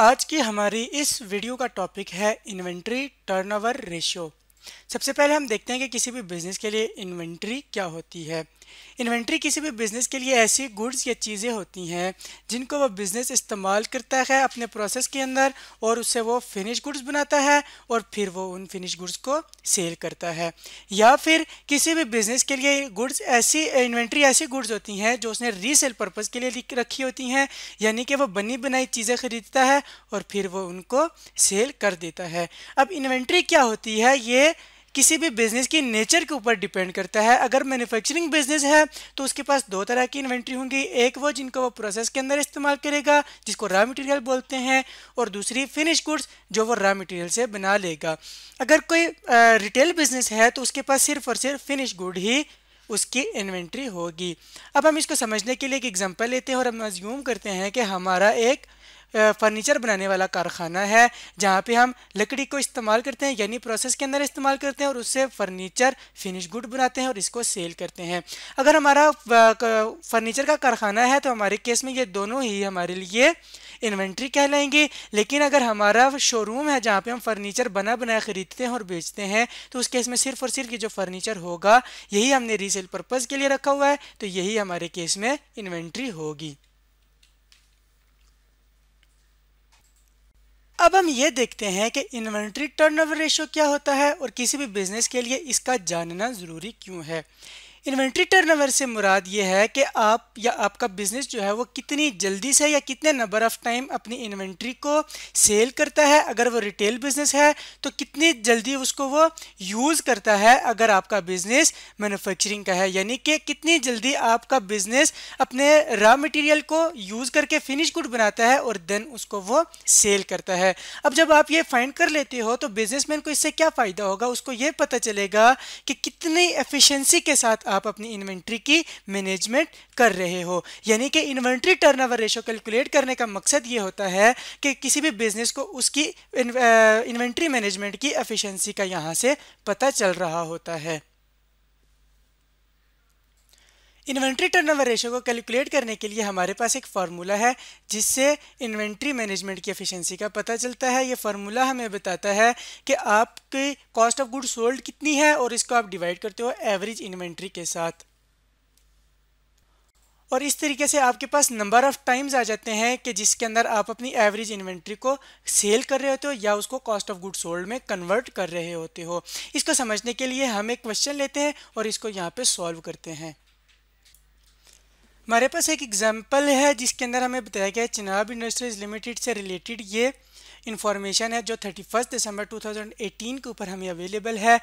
आज की हमारी इस वीडियो का टॉपिक है इन्वेंट्री टर्नओवर रेशियो सबसे पहले हम देखते हैं कि किसी भी बिजनेस के लिए इन्वेंट्री क्या होती है इन्वेंट्री किसी भी बिजनेस के लिए ऐसी गुड्स या चीज़ें होती हैं जिनको वह बिजनेस इस्तेमाल करता है अपने प्रोसेस के अंदर और उससे वो फिनिश गुड्स बनाता है और फिर वो उन फिनिश गुड्स को सेल करता है या फिर किसी भी बिजनेस के लिए गुड्स ऐसी इन्वेंट्री ऐसी गुड्स होती हैं जो उसने रीसेल पर्पज़ के लिए रखी होती हैं यानी कि वह बनी बनाई चीज़ें खरीदता है और फिर वो उनको सेल कर देता है अब इन्वेंट्री क्या होती है ये किसी भी बिजनेस की नेचर के ऊपर डिपेंड करता है अगर मैन्युफैक्चरिंग बिजनेस है तो उसके पास दो तरह की इन्वेंट्री होंगी एक वो जिनको वो प्रोसेस के अंदर इस्तेमाल करेगा जिसको रॉ मटेरियल बोलते हैं और दूसरी फिनिश गुड्स जो वो रॉ मटेरियल से बना लेगा अगर कोई रिटेल बिजनेस है तो उसके पास सिर्फ और सिर्फ फिनिश गुड ही उसकी इन्वेंट्री होगी अब हम इसको समझने के लिए एक एग्जाम्पल लेते हैं और हम अज्यूम करते हैं कि हमारा एक फर्नीचर बनाने वाला कारखाना है जहाँ पे हम लकड़ी को इस्तेमाल करते हैं यानी प्रोसेस के अंदर इस्तेमाल करते हैं और उससे फर्नीचर फिनिश गुड बनाते हैं और इसको सेल करते हैं अगर हमारा फर्नीचर का कारखाना है तो हमारे केस में ये दोनों ही हमारे लिए इन्वेंट्री कहलाएंगी लेकिन अगर हमारा शोरूम है जहाँ पे हम फर्नीचर बना बनाया ख़रीदते हैं और बेचते हैं तो उस केस में सिर्फ और सिर्फ ये जो फर्नीचर होगा यही हमने रीसेल पर्पज़ के लिए रखा हुआ है तो यही हमारे केस में इन्वेंट्री होगी अब हम ये देखते हैं कि इन्वेंट्री टर्नओवर रेशियो क्या होता है और किसी भी बिजनेस के लिए इसका जानना ज़रूरी क्यों है इन्वेंट्री टर्नओवर से मुराद ये है कि आप या आपका बिजनेस जो है वो कितनी जल्दी से या कितने नंबर ऑफ टाइम अपनी इन्वेंट्री को सेल करता है अगर वो रिटेल बिजनेस है तो कितनी जल्दी उसको वो यूज़ करता है अगर आपका बिजनेस मैन्युफैक्चरिंग का है यानी कि कितनी जल्दी आपका बिजनेस अपने रॉ मटेरियल को यूज़ करके फिनिश गुड बनाता है और देन उसको वो सेल करता है अब जब आप ये फाइंड कर लेते हो तो बिज़नेस को इससे क्या फ़ायदा होगा उसको ये पता चलेगा कि कितनी एफिशेंसी के साथ आप अपनी इन्वेंट्री की मैनेजमेंट कर रहे हो यानी कि इन्वेंट्री टर्नओवर रेशो कैलकुलेट करने का मकसद ये होता है कि किसी भी बिजनेस को उसकी इन्वेंट्री uh, मैनेजमेंट की एफिशिएंसी का यहाँ से पता चल रहा होता है इन्वेंट्री टर्नओवर रेशो को कैलकुलेट करने के लिए हमारे पास एक फार्मूला है जिससे इन्वेंट्री मैनेजमेंट की एफिशिएंसी का पता चलता है ये फार्मूला हमें बताता है कि आपकी कॉस्ट ऑफ गुड सोल्ड कितनी है और इसको आप डिवाइड करते हो एवरेज इन्वेंट्री के साथ और इस तरीके से आपके पास नंबर ऑफ़ टाइम्स आ जाते हैं कि जिसके अंदर आप अपनी एवरेज इन्वेंट्री को सेल कर रहे होते हो या उसको कॉस्ट ऑफ गुड सोल्ड में कन्वर्ट कर रहे होते हो इसको समझने के लिए हम एक क्वेश्चन लेते हैं और इसको यहाँ पे सॉल्व करते हैं हमारे पास एक एग्जांपल है जिसके अंदर हमें बताया गया है चिनाब इंडस्ट्रीज लिमिटेड से रिलेटेड ये इन्फॉर्मेशन है जो थर्टी फर्स्ट दिसंबर 2018 के ऊपर हमें अवेलेबल है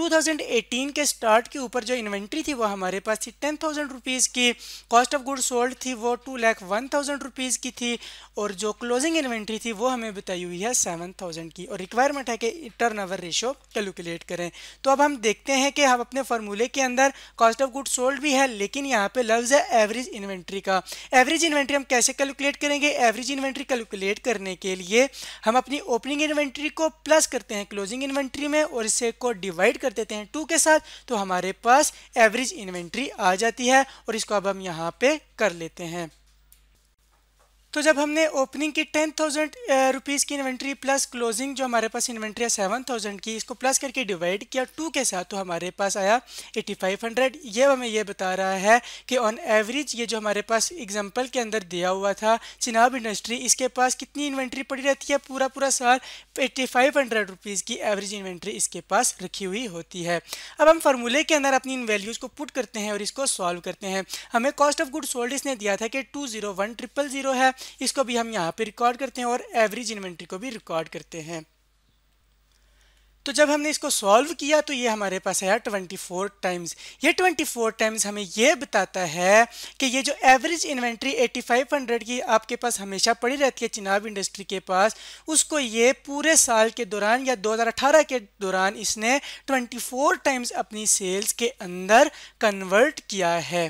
2018 के स्टार्ट के ऊपर जो इन्वेंट्री थी वो हमारे पास थी टेन थाउजेंड रुपीज़ की कॉस्ट ऑफ गुड सोल्ड थी वो two lakh one thousand rupees की थी और जो क्लोजिंग इन्वेंट्री थी वो हमें बताई हुई है सेवन थाउजेंड की और रिक्वायरमेंट है कि टर्न ओवर रेशो कैलकुलेट करें तो अब हम देखते हैं कि हम अपने फार्मूले के अंदर कॉस्ट ऑफ गुड सोल्ड भी है लेकिन यहाँ पर लफ्ज़ है एवरेज इन्वेंट्री का एवरेज इन्वेंट्री हम कैसे कैलकुलेट करेंगे एवरेज इन्वेंट्री कैलकुलेट करने के लिए हम अपनी ओपनिंग इन्वेंट्री को प्लस करते हैं क्लोजिंग इन्वेंट्री में और इसे को डिवाइड कर देते हैं टू के साथ तो हमारे पास एवरेज इन्वेंट्री आ जाती है और इसको अब हम यहाँ पे कर लेते हैं तो जब हमने ओपनिंग की टेन थाउजेंड रुपीज़ की इन्वेंट्री प्लस क्लोजिंग जो हमारे पास इन्वेंट्री है सेवन थाउजेंड की इसको प्लस करके डिवाइड किया टू के साथ तो हमारे पास आया एटी फाइव हंड्रेड ये हमें ये बता रहा है कि ऑन एवरेज ये जो हमारे पास एग्जाम्पल के अंदर दिया हुआ था चिनाब इंडस्ट्री इसके पास कितनी इन्वेंट्री पड़ी रहती है पूरा पूरा साल एट्टी फाइव हंड्रेड रुपीज़ की एवरेज इन्वेंट्री इसके पास रखी हुई होती है अब हम फार्मूले के अंदर अपनी इन वैल्यूज़ को पुट करते हैं और इसको सॉल्व करते हैं हमें कॉस्ट ऑफ गुड सोल्ड इसने दिया था कि two zero one triple zero है इसको भी हम यहाँ पे रिकॉर्ड करते हैं और एवरेज इन्वेंट्री को भी रिकॉर्ड करते हैं तो जब हमने इसको सॉल्व किया तो ये हमारे पास आया 24 टाइम्स ये 24 टाइम्स हमें ये बताता है कि ये जो एवरेज इन्वेंट्री 8500 की आपके पास हमेशा पड़ी रहती है चिनाब इंडस्ट्री के पास उसको ये पूरे साल के दौरान या 2018 के दौरान इसने 24 टाइम्स अपनी सेल्स के अंदर कन्वर्ट किया है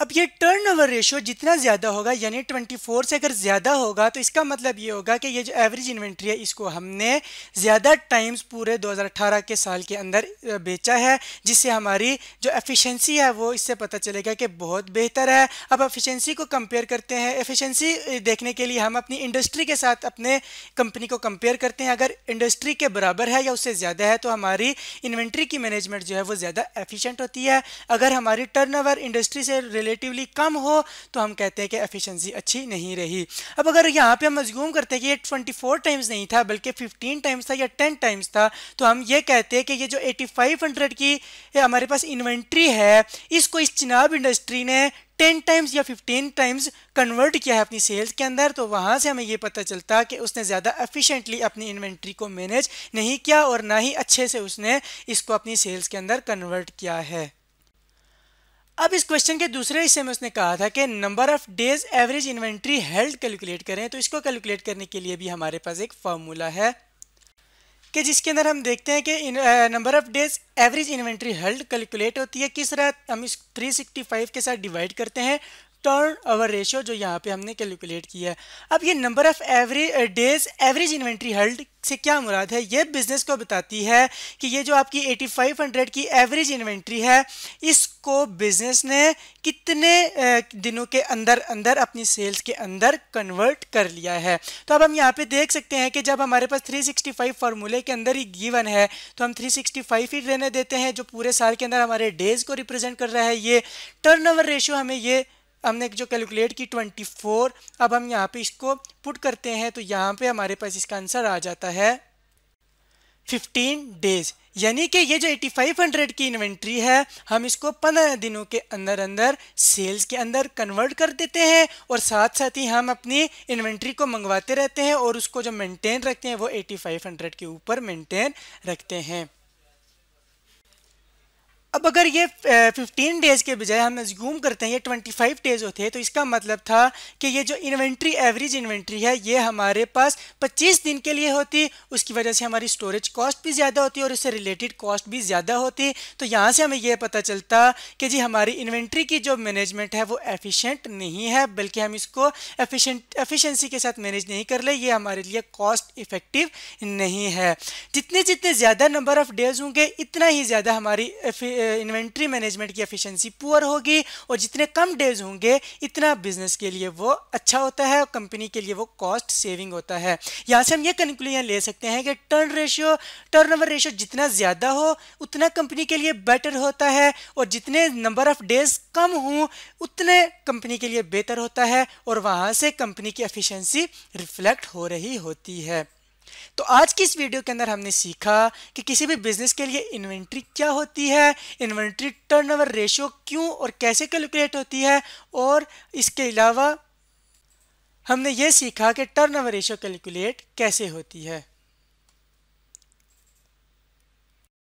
अब ये टर्नओवर रेशियो जितना ज़्यादा होगा यानी 24 से अगर ज़्यादा होगा तो इसका मतलब ये होगा कि ये जो एवरेज इन्वेंट्री है इसको हमने ज़्यादा टाइम्स पूरे 2018 के साल के अंदर बेचा है जिससे हमारी जो एफिशिएंसी है वो इससे पता चलेगा कि बहुत बेहतर है अब एफिशिएंसी को कंपेयर करते हैं एफिशेंसी देखने के लिए हम अपनी इंडस्ट्री के साथ अपने कंपनी को कंपेयर करते हैं अगर इंडस्ट्री के बराबर है या उससे ज़्यादा है तो हमारी इन्वेंट्री की मैनेजमेंट जो है वो ज़्यादा एफिशेंट होती है अगर हमारी टर्न इंडस्ट्री से रिलेटिवली कम हो तो हम कहते हैं कि एफिशिएंसी अच्छी नहीं रही अब अगर यहाँ पे हम मजगूम करते हैं कि ये 24 टाइम्स नहीं था बल्कि 15 टाइम्स था या 10 टाइम्स था तो हम ये कहते हैं कि ये जो 8500 की हमारे पास इन्वेंट्री है इसको इस चिनाब इंडस्ट्री ने 10 टाइम्स या 15 टाइम्स कन्वर्ट किया है अपनी सेल्स के अंदर तो वहाँ से हमें ये पता चलता कि उसने ज़्यादा एफिशिएंटली अपनी इन्वेंट्री को मैनेज नहीं किया और ना ही अच्छे से उसने इसको अपनी सेल्स के अंदर कन्वर्ट किया है अब इस क्वेश्चन के दूसरे हिस्से में उसने कहा था कि number of days average inventory held calculate करें तो इसको कैलकुलेट करने के लिए भी हमारे पास एक फार्मूला है कि जिसके अंदर हम देखते हैं कि number of days average inventory held calculate होती है किस रात हम इस 365 के साथ डिवाइड करते हैं टर्न ओवर रेशियो जो यहाँ पे हमने कैलकुलेट किया है अब ये number of average days average inventory held से क्या मुराद है ये बिजनेस को बताती है कि ये जो आपकी 8500 की एवरेज इन्वेंट्री है इसको बिजनेस ने कितने दिनों के अंदर अंदर अपनी सेल्स के अंदर कन्वर्ट कर लिया है तो अब हम यहाँ पे देख सकते हैं कि जब हमारे पास 365 फार्मूले के अंदर ही गिवन है तो हम 365 ही रहने देते हैं जो पूरे साल के अंदर हमारे डेज को रिप्रेजेंट कर रहा है ये टर्न रेशियो हमें ये हमने जो कैलकुलेट की 24 अब हम यहाँ पे इसको पुट करते हैं तो यहाँ पे हमारे पास इसका आंसर आ जाता है 15 डेज यानी कि ये जो 8500 की इन्वेंट्री है हम इसको 15 दिनों के अंदर अंदर सेल्स के अंदर कन्वर्ट कर देते हैं और साथ साथ ही हम अपनी इन्वेंट्री को मंगवाते रहते हैं और उसको जो मेंटेन रखते हैं वो 8500 के ऊपर मेंटेन रखते हैं अब अगर ये 15 डेज के बजाय हम ज़ूम करते हैं ये 25 डेज होते हैं तो इसका मतलब था कि ये जो इन्वेंट्री एवरेज इन्वेंट्री है ये हमारे पास 25 दिन के लिए होती उसकी वजह से हमारी स्टोरेज कॉस्ट भी ज़्यादा होती और इससे रिलेटेड कॉस्ट भी ज़्यादा होती तो यहाँ से हमें यह पता चलता कि जी हमारी इन्वेंट्री की जो मैनेजमेंट है वो एफिशेंट नहीं है बल्कि हम इसको एफिशेंट एफिशेंसी के साथ मैनेज नहीं कर ले ये हमारे लिए कॉस्ट इफेक्टिव नहीं है जितने जितने ज़्यादा नंबर ऑफ़ डेज होंगे इतना ही ज़्यादा हमारी इन्वेंट्री मैनेजमेंट की एफिशिएंसी पुअर होगी और जितने कम डेज होंगे इतना बिजनेस के लिए वो अच्छा होता है और कंपनी के लिए वो कॉस्ट सेविंग होता है यहाँ से हम ये कंक्लूजन ले सकते हैं कि turn ratio turnover ratio जितना ज़्यादा हो उतना कंपनी के लिए बेटर होता है और जितने नंबर ऑफ डेज कम हों उतने कंपनी के लिए बेहतर होता है और वहाँ से कंपनी की एफिशिएंसी रिफ्लेक्ट हो रही होती है तो आज की इस वीडियो के अंदर हमने सीखा कि किसी भी बिजनेस के लिए इन्वेंट्री क्या होती है इन्वेंट्री टर्नओवर रेशियो क्यों और कैसे कैलकुलेट होती है और इसके अलावा हमने ये सीखा कि टर्नओवर रेशियो कैलकुलेट कैसे होती है